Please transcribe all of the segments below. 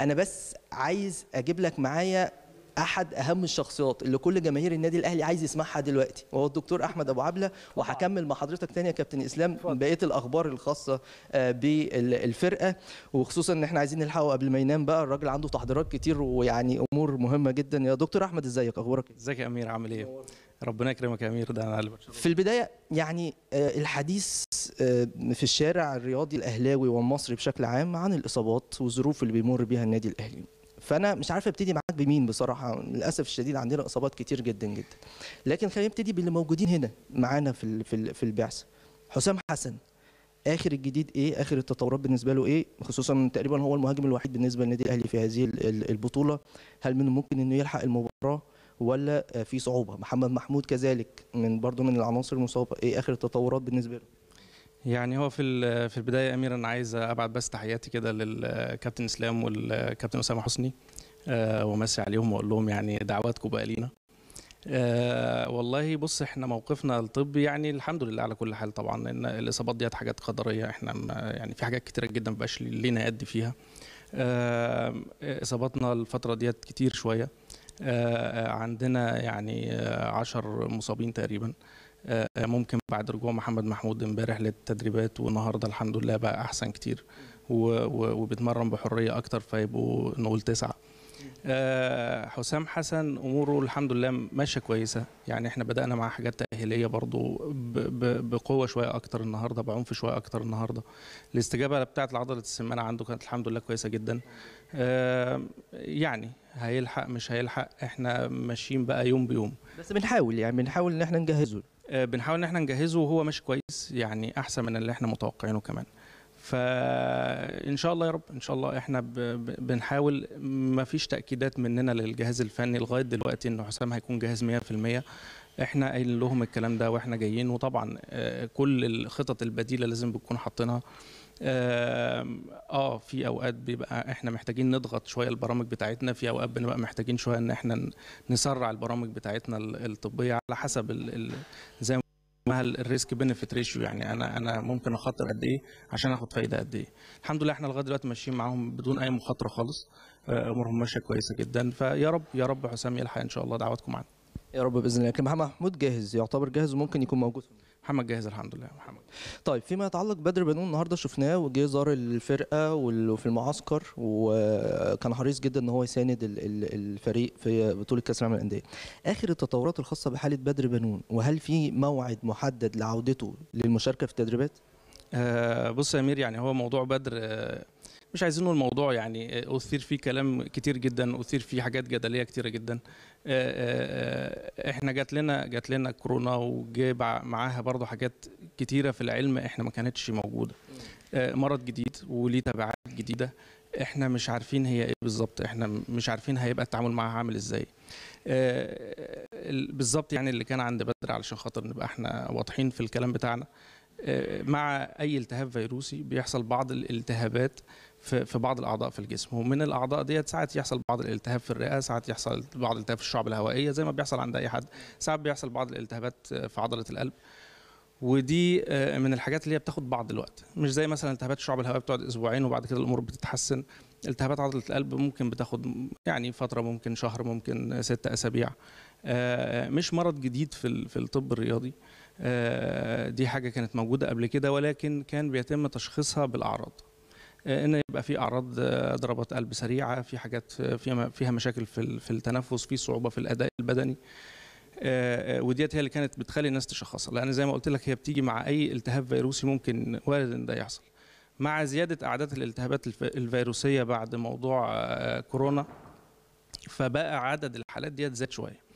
انا بس عايز اجيب لك معايا احد اهم الشخصيات اللي كل جماهير النادي الاهلي عايز يسمعها دلوقتي وهو الدكتور احمد ابو عبله وهكمل مع حضرتك تاني يا كابتن اسلام بقيه الاخبار الخاصه آه، بالفرقه وخصوصا ان احنا عايزين نلحقه قبل ما ينام بقى الراجل عنده تحضيرات كتير ويعني امور مهمه جدا يا دكتور احمد ازيك اخبارك إيه؟ ازيك يا امير عامل ايه ربنا يكرمك يا امير ده انا في البدايه يعني آه، الحديث آه، في الشارع الرياضي الاهلاوي والمصري بشكل عام عن الاصابات والظروف اللي بيمر بيها النادي الاهلي فانا مش عارف ابتدي معاك بمين بصراحه للاسف الشديد عندنا اصابات كتير جدا جدا لكن خلينا نبتدي باللي موجودين هنا معانا في في في البعثه حسام حسن اخر الجديد ايه اخر التطورات بالنسبه له ايه خصوصا تقريبا هو المهاجم الوحيد بالنسبه للنادي الاهلي في هذه البطوله هل من الممكن انه يلحق المباراه ولا آه، في صعوبه محمد محمود كذلك من برضه من العناصر المصابه ايه اخر التطورات بالنسبه له يعني هو في في البدايه امير انا عايز ابعت بس تحياتي كده للكابتن اسلام والكابتن اسامه حسني آه، ومسي عليهم واقول لهم يعني دعواتكم بقى لينا آه، والله بص احنا موقفنا الطبي يعني الحمد لله على كل حال طبعا ان الاصابات ديت حاجات قدريه احنا يعني في حاجات كتيره جدا مبقاش لينا قد فيها آه، اصاباتنا الفتره ديت كتير شويه عندنا يعني 10 مصابين تقريبا آه، آه، ممكن بعد رجوع محمد محمود امبارح للتدريبات والنهارده الحمد لله بقى احسن كتير وبيتمرن بحريه اكتر فيبقوا نقول تسعه آه، حسام حسن اموره الحمد لله ماشيه كويسه يعني احنا بدانا مع حاجات تاهيليه برضو بقوه شويه اكتر النهارده بعنف شويه اكتر النهارده الاستجابه بتاعه عضله السمانه عنده كانت الحمد لله كويسه جدا يعني هيلحق مش هيلحق احنا ماشيين بقى يوم بيوم بس بنحاول يعني بنحاول ان احنا نجهزه آه، بنحاول ان احنا نجهزه وهو ماشي كويس يعني احسن من اللي احنا متوقعينه كمان فان شاء الله يا رب ان شاء الله احنا بنحاول ما فيش تاكيدات مننا للجهاز الفني لغايه دلوقتي ان حسام هيكون جاهز 100% احنا قايلين لهم الكلام ده واحنا جايين وطبعا آه، كل الخطط البديله لازم بتكون حاطينها اه في اوقات بيبقى احنا محتاجين نضغط شويه البرامج بتاعتنا في اوقات بنبقى محتاجين شويه ان احنا نسرع البرامج بتاعتنا الطبيه على حسب الـ الـ زي ما الريسك بنفيت ريشيو يعني انا انا ممكن اخاطر قد ايه عشان اخد فايده قد ايه الحمد لله احنا لغايه دلوقتي ماشيين معاهم بدون اي مخاطره خالص آه، امورهم ماشيه كويسه جدا فيا رب يا رب حسام يلحق ان شاء الله دعواتكم معانا يا رب باذن الله لكن محمد محمود جاهز يعتبر جاهز وممكن يكون موجود في محمد جاهز الحمد لله محمد طيب فيما يتعلق بدر بنون النهارده شفناه وجه زار الفرقه وفي المعسكر وكان حريص جدا ان هو يساند الفريق في بطوله كاس العالم للانديه اخر التطورات الخاصه بحاله بدر بنون وهل في موعد محدد لعودته للمشاركه في التدريبات آه بص يا امير يعني هو موضوع بدر آه مش عايزين الموضوع يعني آه، اثير فيه كلام كتير جدا اثير فيه حاجات جدليه كتيره جدا آه، آه، احنا جات لنا جات لنا كورونا وجاب معاها برضو حاجات كتيره في العلم احنا ما كانتش موجوده مرض جديد وليه تبعات جديده احنا مش عارفين هي ايه بالظبط احنا مش عارفين هيبقى التعامل معاها عامل ازاي بالظبط يعني اللي كان عند بدر علشان خاطر نبقى احنا واضحين في الكلام بتاعنا مع اي التهاب فيروسي بيحصل بعض الالتهابات في في بعض الاعضاء في الجسم ومن الاعضاء ديت ساعات يحصل بعض الالتهاب في الرئه ساعات يحصل بعض الالتهاب في الشعب الهوائيه زي ما بيحصل عند اي حد ساعات بيحصل بعض الالتهابات في عضله القلب ودي آه، من الحاجات اللي هي بتاخد بعض الوقت مش زي مثلا التهابات الشعب الهوائيه بتقعد اسبوعين وبعد كده الامور بتتحسن التهابات عضله القلب ممكن بتاخد يعني فتره ممكن شهر ممكن ست اسابيع آه، مش مرض جديد في في الطب الرياضي آه، دي حاجه كانت موجوده قبل كده ولكن كان بيتم تشخيصها بالاعراض آه، ان يبقى في اعراض آه، ضربات قلب سريعه في حاجات آه، فيها مشاكل في التنفس في صعوبه في الاداء البدني وديت هي اللي كانت بتخلي الناس تشخصها لان زي ما قلت لك هي بتيجي مع اي التهاب فيروسي ممكن وارد ان ده يحصل مع زياده اعداد الالتهابات الفيروسيه بعد موضوع كورونا فبقى عدد الحالات ديت زاد شويه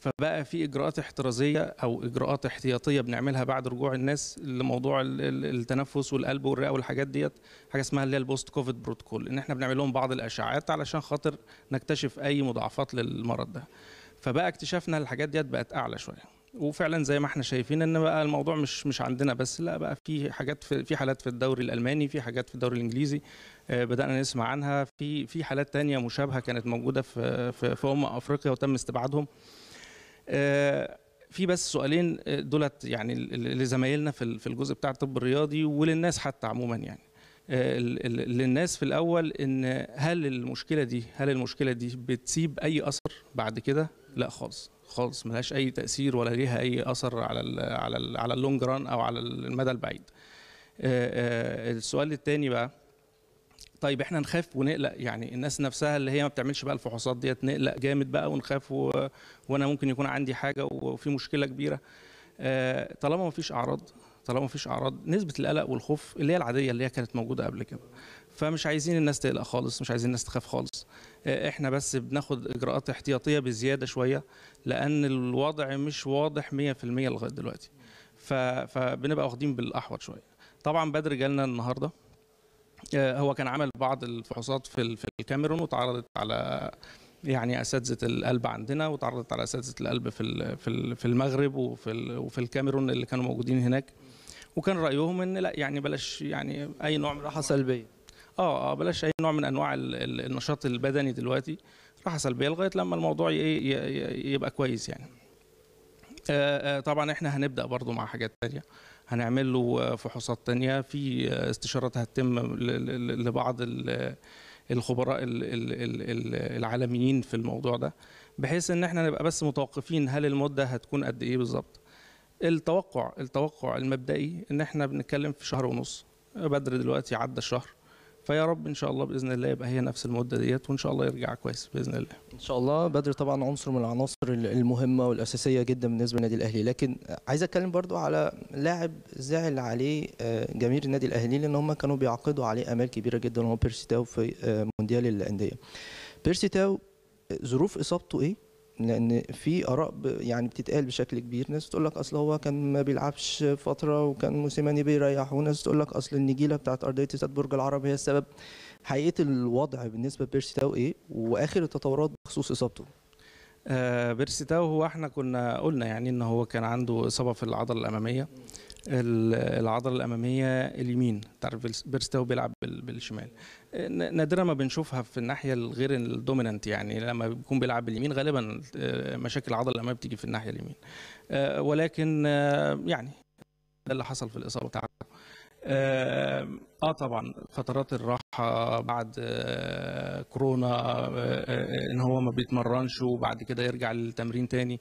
فبقى في اجراءات احترازيه او اجراءات احتياطيه بنعملها بعد رجوع الناس لموضوع التنفس والقلب والرئه والحاجات ديت حاجه اسمها اللي هي البوست كوفيد بروتوكول ان احنا بنعمل لهم بعض الاشعاعات علشان خاطر نكتشف اي مضاعفات للمرض ده فبقى اكتشافنا الحاجات ديت بقت اعلى شويه وفعلا زي ما احنا شايفين ان بقى الموضوع مش مش عندنا بس لا بقى في حاجات في, في حالات في الدوري الالماني في حاجات في الدوري الانجليزي آه، بدانا نسمع عنها في في حالات تانية مشابهه كانت موجوده في في, في أمم افريقيا وتم استبعادهم آه، في بس سؤالين آه، دولت يعني لزمايلنا في الجزء بتاع الطب الرياضي وللناس حتى عموما يعني آه، للناس في الاول ان هل المشكله دي هل المشكله دي بتسيب اي اثر بعد كده لا خالص خالص ملهاش اي تاثير ولا ليها اي اثر على الـ على الـ على اللونج ران او على المدى البعيد السؤال الثاني بقى طيب احنا نخاف ونقلق يعني الناس نفسها اللي هي ما بتعملش بقى الفحوصات ديت نقلق جامد بقى ونخاف و... وانا ممكن يكون عندي حاجه وفي مشكله كبيره آه طالما ما فيش اعراض طالما ما فيش اعراض نسبه القلق والخوف اللي هي العاديه اللي هي كانت موجوده قبل كده فمش عايزين الناس تقلق خالص مش عايزين الناس تخاف خالص آه، احنا بس بناخد اجراءات احتياطيه بزياده شويه لان الوضع مش واضح 100% لغايه دلوقتي فبنبقى واخدين بالاحوط شويه طبعا بدر جالنا النهارده آه، هو كان عمل بعض الفحوصات في في الكاميرون وتعرضت على يعني اساتذه القلب عندنا وتعرضت على اساتذه القلب في في المغرب وفي وفي الكاميرون اللي كانوا موجودين هناك وكان رايهم ان لا يعني بلاش يعني اي نوع من راحه سلبيه اه اه بلاش اي نوع من انواع النشاط البدني دلوقتي راحه سلبيه لغايه لما الموضوع يبقى كويس يعني آه، آه، طبعا احنا هنبدا برضو مع حاجات تانية هنعمل له فحوصات تانية في استشارات هتتم لبعض الخبراء العالميين في الموضوع ده بحيث ان احنا نبقى بس متوقفين هل المده هتكون قد ايه بالظبط التوقع التوقع المبدئي ان احنا بنتكلم في شهر ونص بدر دلوقتي عدى الشهر فيا رب ان شاء الله باذن الله يبقى هي نفس المده ديت وان شاء الله يرجع كويس باذن الله ان شاء الله بدر طبعا عنصر من العناصر المهمه والاساسيه جدا بالنسبه للنادي الاهلي لكن عايز اتكلم برضو على لاعب زعل عليه آه، جماهير النادي الاهلي لان هم كانوا بيعقدوا عليه امال كبيره جدا وهو بيرسي تاو في آه، مونديال الانديه بيرسي تاو آه، ظروف اصابته ايه لان في اراء يعني بتتقال بشكل كبير ناس تقول لك اصل هو كان ما بيلعبش فتره وكان موسيماني بيريح وناس تقول لك اصل النجيله بتاعت ارضيه استاد برج العرب هي السبب حقيقه الوضع بالنسبه لبيرسي تاو ايه واخر التطورات بخصوص اصابته آه بيرسي تاو هو احنا كنا قلنا يعني ان هو كان عنده اصابه في العضله الاماميه العضله الاماميه اليمين تعرف بيرستاو بيلعب بالشمال نادرا ما بنشوفها في الناحيه الغير الدومينانت يعني لما بيكون بيلعب باليمين غالبا آه، مشاكل العضله الاماميه بتيجي في الناحيه اليمين آه، ولكن آه، يعني ده اللي حصل في الاصابه بتاعته اه طبعا فترات الراحه بعد كورونا ان هو ما بيتمرنش وبعد كده يرجع للتمرين تاني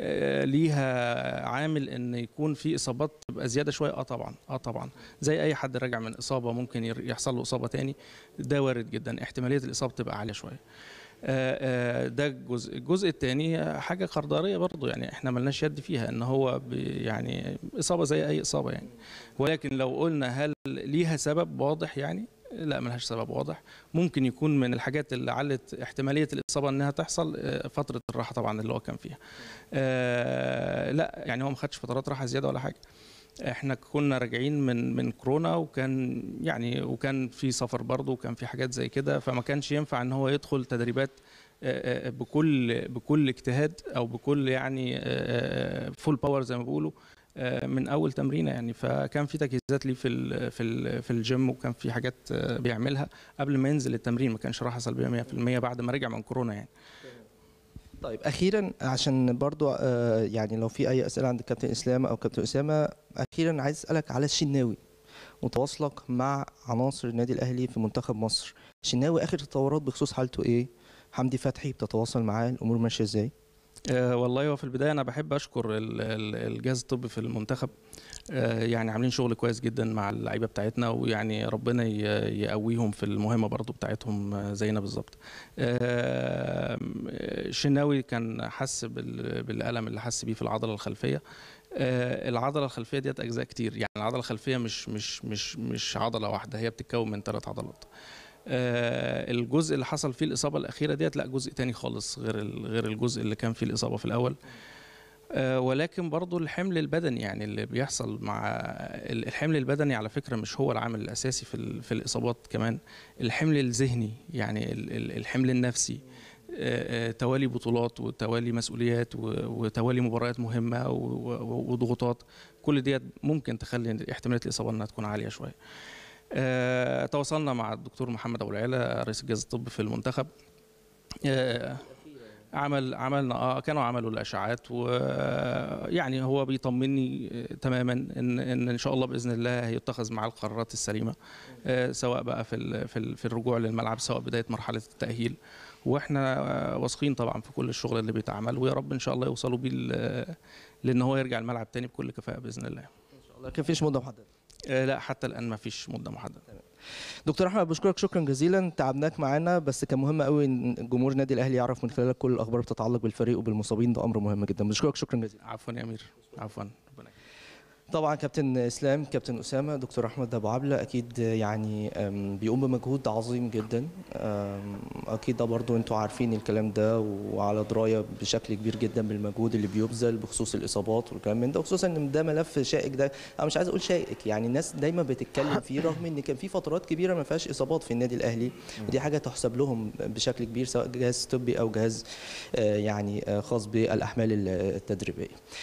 آه، ليها عامل ان يكون في اصابات تبقى زياده شويه اه طبعا اه طبعا زي اي حد راجع من اصابه ممكن يحصل له اصابه تاني ده وارد جدا احتماليه الاصابه تبقى عاليه شويه آه، آه، ده الجزء الجزء الثاني حاجه قرضاريه برضو يعني احنا ملناش يد فيها ان هو يعني اصابه زي اي اصابه يعني ولكن لو قلنا هل ليها سبب واضح يعني لا ملهاش سبب واضح ممكن يكون من الحاجات اللي علت احتماليه الاصابه انها تحصل آه، فتره الراحه طبعا اللي هو كان فيها آه، لا يعني هو ما خدش فترات راحه زياده ولا حاجه احنا كنا راجعين من من كورونا وكان يعني وكان في سفر برضه وكان في حاجات زي كده فما كانش ينفع ان هو يدخل تدريبات آه، بكل بكل اجتهاد او بكل يعني فول باور زي ما بيقولوا آه، من اول تمرينه يعني فكان في تجهيزات ليه في في في الجيم وكان في حاجات آه، بيعملها قبل ما ينزل التمرين ما كانش راحه في 100% بعد ما رجع من كورونا يعني طيب اخيرا عشان برضو آه يعني لو في اي اسئله عند الكابتن اسلام او كابتن اسامه اخيرا عايز اسالك على الشناوي متواصلك مع عناصر النادي الاهلي في منتخب مصر الشناوي اخر تطورات بخصوص حالته ايه حمدي فتحي بتتواصل معاه الامور ماشيه ازاي آه، والله هو في البدايه انا بحب اشكر الجهاز الطبي في المنتخب آه، يعني عاملين شغل كويس جدا مع اللعيبه بتاعتنا ويعني ربنا يقويهم في المهمه برضو بتاعتهم آه، زينا بالظبط شناوي كان حس بالالم اللي حس بيه في العضله الخلفيه العضله الخلفيه ديت اجزاء كتير يعني العضله الخلفيه مش مش مش مش عضله واحده هي بتتكون من ثلاث عضلات آه، الجزء اللي حصل فيه الاصابه الاخيره ديت لا جزء تاني خالص غير غير الجزء اللي كان فيه الاصابه في الاول آه، ولكن برضو الحمل البدني يعني اللي بيحصل مع الحمل البدني على فكره مش هو العامل الاساسي في في الاصابات كمان الحمل الذهني يعني الحمل النفسي آه، توالي بطولات وتوالي مسؤوليات وتوالي مباريات مهمه وضغوطات كل ديت ممكن تخلي احتماليه الاصابه انها تكون عاليه شويه آه، تواصلنا مع الدكتور محمد ابو العيله رئيس الجهاز الطبي في المنتخب آه، عمل عملنا اه كانوا عملوا الاشاعات ويعني آه، هو بيطمني تماما ان ان ان شاء الله باذن الله هيتخذ معاه القرارات السليمه سواء بقى في في, في الرجوع للملعب سواء بدايه مرحله التاهيل واحنا واثقين طبعا في كل الشغل اللي بيتعمل ويا رب ان شاء الله يوصلوا بيه لان هو يرجع الملعب تاني بكل كفاءه باذن الله. ان شاء الله كان فيش مده محدده. آه، لا حتى الان ما فيش مده محدده دكتور احمد بشكرك شكرا جزيلا تعبناك معانا بس كان مهم قوي ان جمهور النادي الاهلي يعرف من خلالك كل الاخبار بتتعلق بالفريق وبالمصابين ده امر مهم جدا بشكرك شكرا جزيلا عفوا يا امير عفوا ربنا طبعا كابتن اسلام كابتن اسامه دكتور احمد ابو عبله اكيد يعني بيقوم بمجهود عظيم جدا اكيد ده برضو انتوا عارفين الكلام ده وعلى درايه بشكل كبير جدا بالمجهود اللي بيبذل بخصوص الاصابات والكلام من ده وخصوصا ان ده ملف شائك ده انا مش عايز اقول شائك يعني الناس دايما بتتكلم فيه رغم ان كان في فترات كبيره ما فيهاش اصابات في النادي الاهلي ودي حاجه تحسب لهم بشكل كبير سواء جهاز طبي او جهاز آه، يعني آه، خاص بالاحمال التدريبيه